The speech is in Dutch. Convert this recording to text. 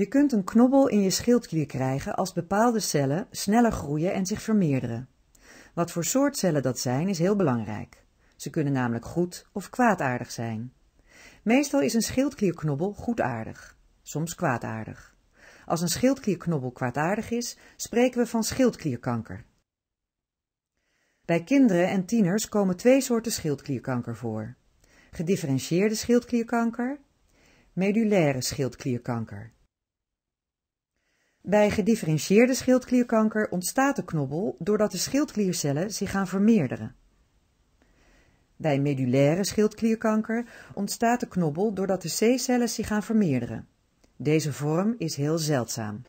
Je kunt een knobbel in je schildklier krijgen als bepaalde cellen sneller groeien en zich vermeerderen. Wat voor soort cellen dat zijn is heel belangrijk. Ze kunnen namelijk goed of kwaadaardig zijn. Meestal is een schildklierknobbel goedaardig, soms kwaadaardig. Als een schildklierknobbel kwaadaardig is, spreken we van schildklierkanker. Bij kinderen en tieners komen twee soorten schildklierkanker voor. Gedifferentieerde schildklierkanker, medullaire schildklierkanker. Bij gedifferentieerde schildklierkanker ontstaat de knobbel doordat de schildkliercellen zich gaan vermeerderen. Bij medullaire schildklierkanker ontstaat de knobbel doordat de C-cellen zich gaan vermeerderen. Deze vorm is heel zeldzaam.